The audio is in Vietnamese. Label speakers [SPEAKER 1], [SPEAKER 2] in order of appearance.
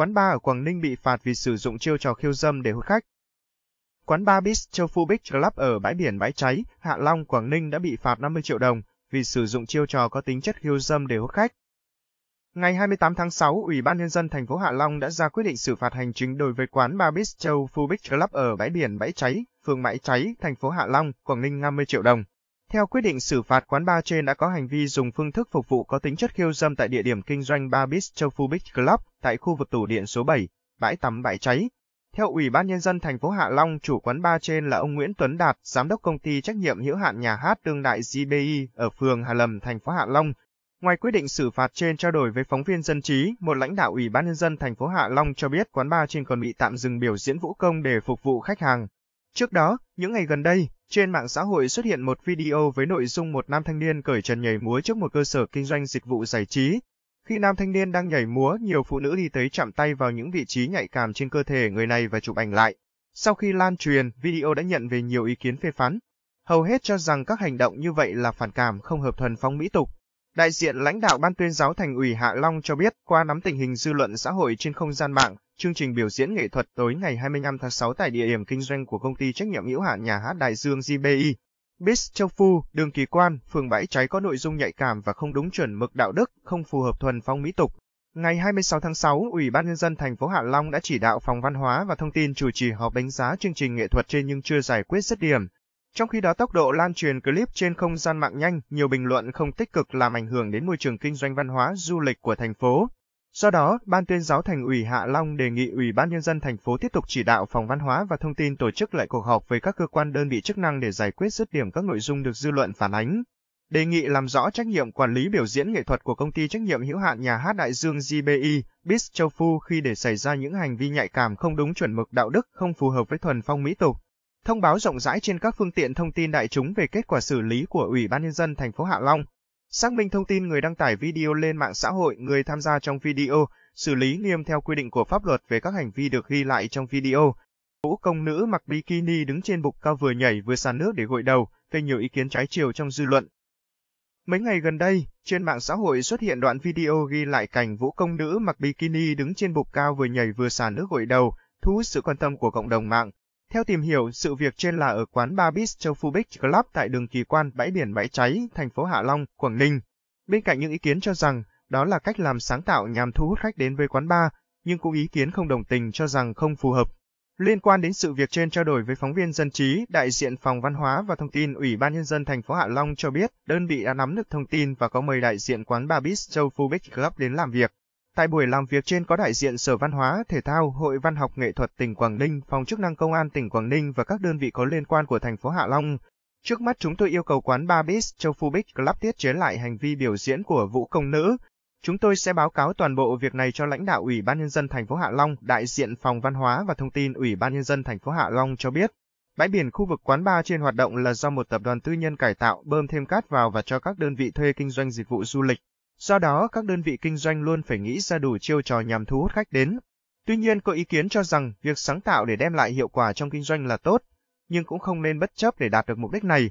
[SPEAKER 1] quán bar ở Quảng Ninh bị phạt vì sử dụng chiêu trò khiêu dâm để hút khách. Quán bar Beach phu Beach Club ở bãi biển Bãi Cháy, Hạ Long, Quảng Ninh đã bị phạt 50 triệu đồng vì sử dụng chiêu trò có tính chất khiêu dâm để hút khách. Ngày 28 tháng 6, Ủy ban nhân dân thành phố Hạ Long đã ra quyết định xử phạt hành chính đối với quán Bar phu Fubic Club ở bãi biển Bãi Cháy, phường Bãi Cháy, thành phố Hạ Long, Quảng Ninh 50 triệu đồng. Theo quyết định xử phạt quán bar trên đã có hành vi dùng phương thức phục vụ có tính chất khiêu dâm tại địa điểm kinh doanh Bar Beach Châu Phu Beach Club tại khu vực tủ điện số 7, bãi tắm bãi cháy. Theo Ủy ban Nhân dân thành phố Hạ Long, chủ quán bar trên là ông Nguyễn Tuấn Đạt, giám đốc công ty trách nhiệm hữu hạn nhà hát đương đại GBI ở phường Hà Lầm, thành phố Hạ Long. Ngoài quyết định xử phạt trên trao đổi với phóng viên dân trí, một lãnh đạo Ủy ban Nhân dân thành phố Hạ Long cho biết quán bar trên còn bị tạm dừng biểu diễn vũ công để phục vụ khách hàng. Trước đó, những ngày gần đây, trên mạng xã hội xuất hiện một video với nội dung một nam thanh niên cởi trần nhảy múa trước một cơ sở kinh doanh dịch vụ giải trí. Khi nam thanh niên đang nhảy múa, nhiều phụ nữ đi tới chạm tay vào những vị trí nhạy cảm trên cơ thể người này và chụp ảnh lại. Sau khi lan truyền, video đã nhận về nhiều ý kiến phê phán. Hầu hết cho rằng các hành động như vậy là phản cảm không hợp thuần phong mỹ tục. Đại diện lãnh đạo Ban tuyên giáo Thành ủy Hạ Long cho biết, qua nắm tình hình dư luận xã hội trên không gian mạng, chương trình biểu diễn nghệ thuật tối ngày 25 tháng 6 tại địa điểm kinh doanh của công ty trách nhiệm hữu hạn nhà hát Đại Dương GBI, Bis Châu Phu, đường Kỳ Quan, phường Bãi Cháy có nội dung nhạy cảm và không đúng chuẩn mực đạo đức, không phù hợp thuần phong mỹ tục. Ngày 26 tháng 6, Ủy ban nhân dân thành phố Hạ Long đã chỉ đạo phòng văn hóa và thông tin chủ trì họp đánh giá chương trình nghệ thuật trên nhưng chưa giải quyết dứt điểm. Trong khi đó tốc độ lan truyền clip trên không gian mạng nhanh, nhiều bình luận không tích cực làm ảnh hưởng đến môi trường kinh doanh văn hóa du lịch của thành phố. Do đó, Ban tuyên giáo Thành ủy Hạ Long đề nghị Ủy ban Nhân dân thành phố tiếp tục chỉ đạo Phòng Văn hóa và Thông tin tổ chức lại cuộc họp với các cơ quan đơn vị chức năng để giải quyết dứt điểm các nội dung được dư luận phản ánh. Đề nghị làm rõ trách nhiệm quản lý biểu diễn nghệ thuật của công ty trách nhiệm hữu hạn nhà hát Đại Dương GBI, Bis Châu Phu khi để xảy ra những hành vi nhạy cảm không đúng chuẩn mực đạo đức, không phù hợp với thuần phong mỹ tục, thông báo rộng rãi trên các phương tiện thông tin đại chúng về kết quả xử lý của Ủy ban nhân dân thành phố Hạ Long, xác minh thông tin người đăng tải video lên mạng xã hội, người tham gia trong video, xử lý nghiêm theo quy định của pháp luật về các hành vi được ghi lại trong video. Vũ công nữ mặc bikini đứng trên bục cao vừa nhảy vừa sàn nước để gội đầu, gây nhiều ý kiến trái chiều trong dư luận. Mấy ngày gần đây, trên mạng xã hội xuất hiện đoạn video ghi lại cảnh vũ công nữ mặc bikini đứng trên bục cao vừa nhảy vừa sàn nước gội đầu, thu hút sự quan tâm của cộng đồng mạng. Theo tìm hiểu, sự việc trên là ở quán châu Phu Fubic Club tại đường Kỳ Quan, bãi biển Bãi Cháy, thành phố Hạ Long, Quảng Ninh. Bên cạnh những ý kiến cho rằng đó là cách làm sáng tạo nhằm thu hút khách đến với quán bar, nhưng cũng ý kiến không đồng tình cho rằng không phù hợp. Liên quan đến sự việc trên trao đổi với phóng viên dân trí, đại diện Phòng Văn hóa và Thông tin Ủy ban Nhân dân thành phố Hạ Long cho biết đơn vị đã nắm được thông tin và có mời đại diện quán châu Phu Fubic Club đến làm việc. Tại buổi làm việc trên có đại diện Sở Văn hóa, Thể thao, Hội Văn học Nghệ thuật tỉnh Quảng Ninh, Phòng chức năng Công an tỉnh Quảng Ninh và các đơn vị có liên quan của thành phố Hạ Long. Trước mắt chúng tôi yêu cầu quán Ba Bis Châu Phu Bích Club tiết chế lại hành vi biểu diễn của vũ công nữ. Chúng tôi sẽ báo cáo toàn bộ việc này cho lãnh đạo Ủy ban nhân dân thành phố Hạ Long, đại diện Phòng Văn hóa và Thông tin Ủy ban nhân dân thành phố Hạ Long cho biết. Bãi biển khu vực quán bar trên hoạt động là do một tập đoàn tư nhân cải tạo, bơm thêm cát vào và cho các đơn vị thuê kinh doanh dịch vụ du lịch. Do đó, các đơn vị kinh doanh luôn phải nghĩ ra đủ chiêu trò nhằm thu hút khách đến. Tuy nhiên, có ý kiến cho rằng việc sáng tạo để đem lại hiệu quả trong kinh doanh là tốt, nhưng cũng không nên bất chấp để đạt được mục đích này.